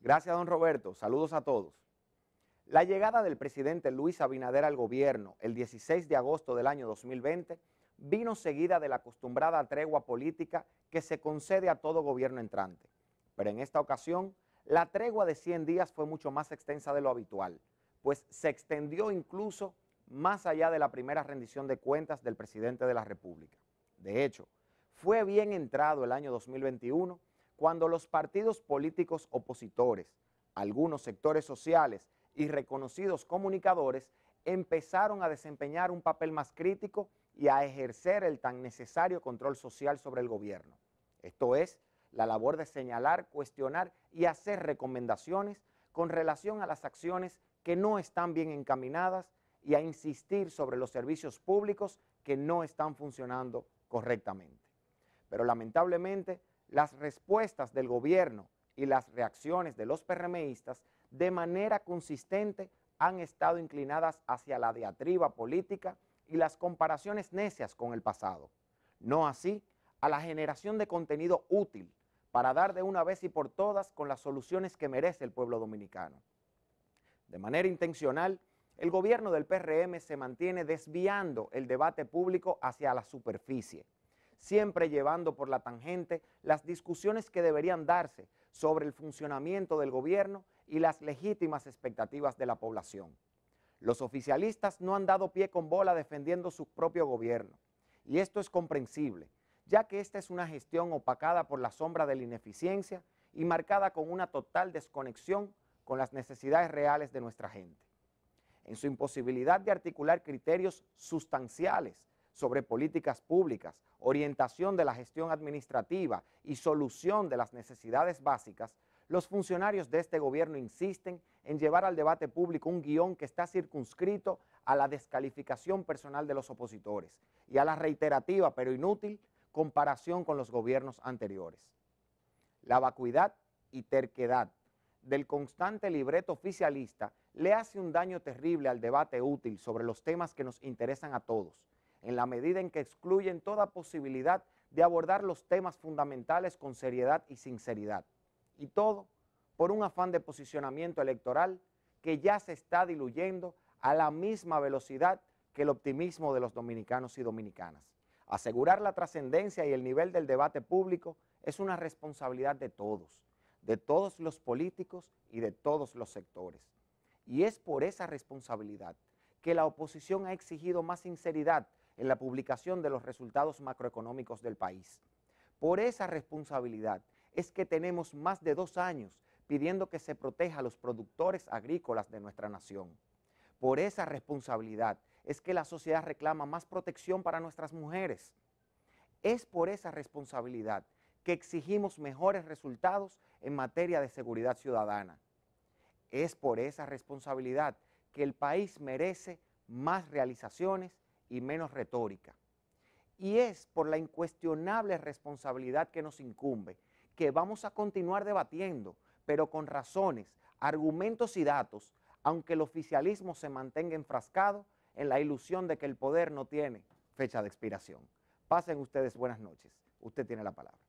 Gracias, don Roberto. Saludos a todos. La llegada del presidente Luis Abinader al gobierno el 16 de agosto del año 2020 vino seguida de la acostumbrada tregua política que se concede a todo gobierno entrante. Pero en esta ocasión, la tregua de 100 días fue mucho más extensa de lo habitual, pues se extendió incluso más allá de la primera rendición de cuentas del presidente de la República. De hecho, fue bien entrado el año 2021 cuando los partidos políticos opositores, algunos sectores sociales y reconocidos comunicadores empezaron a desempeñar un papel más crítico y a ejercer el tan necesario control social sobre el gobierno. Esto es, la labor de señalar, cuestionar y hacer recomendaciones con relación a las acciones que no están bien encaminadas y a insistir sobre los servicios públicos que no están funcionando correctamente. Pero lamentablemente, las respuestas del gobierno y las reacciones de los PRMistas de manera consistente han estado inclinadas hacia la diatriba política y las comparaciones necias con el pasado, no así a la generación de contenido útil para dar de una vez y por todas con las soluciones que merece el pueblo dominicano. De manera intencional, el gobierno del PRM se mantiene desviando el debate público hacia la superficie, siempre llevando por la tangente las discusiones que deberían darse sobre el funcionamiento del gobierno y las legítimas expectativas de la población. Los oficialistas no han dado pie con bola defendiendo su propio gobierno, y esto es comprensible, ya que esta es una gestión opacada por la sombra de la ineficiencia y marcada con una total desconexión con las necesidades reales de nuestra gente. En su imposibilidad de articular criterios sustanciales sobre políticas públicas, orientación de la gestión administrativa y solución de las necesidades básicas, los funcionarios de este gobierno insisten en llevar al debate público un guión que está circunscrito a la descalificación personal de los opositores y a la reiterativa pero inútil comparación con los gobiernos anteriores. La vacuidad y terquedad del constante libreto oficialista le hace un daño terrible al debate útil sobre los temas que nos interesan a todos en la medida en que excluyen toda posibilidad de abordar los temas fundamentales con seriedad y sinceridad. Y todo por un afán de posicionamiento electoral que ya se está diluyendo a la misma velocidad que el optimismo de los dominicanos y dominicanas. Asegurar la trascendencia y el nivel del debate público es una responsabilidad de todos, de todos los políticos y de todos los sectores. Y es por esa responsabilidad que la oposición ha exigido más sinceridad en la publicación de los resultados macroeconómicos del país. Por esa responsabilidad es que tenemos más de dos años pidiendo que se proteja a los productores agrícolas de nuestra nación. Por esa responsabilidad es que la sociedad reclama más protección para nuestras mujeres. Es por esa responsabilidad que exigimos mejores resultados en materia de seguridad ciudadana. Es por esa responsabilidad que el país merece más realizaciones y menos retórica. Y es por la incuestionable responsabilidad que nos incumbe que vamos a continuar debatiendo, pero con razones, argumentos y datos, aunque el oficialismo se mantenga enfrascado en la ilusión de que el poder no tiene fecha de expiración. Pasen ustedes buenas noches. Usted tiene la palabra.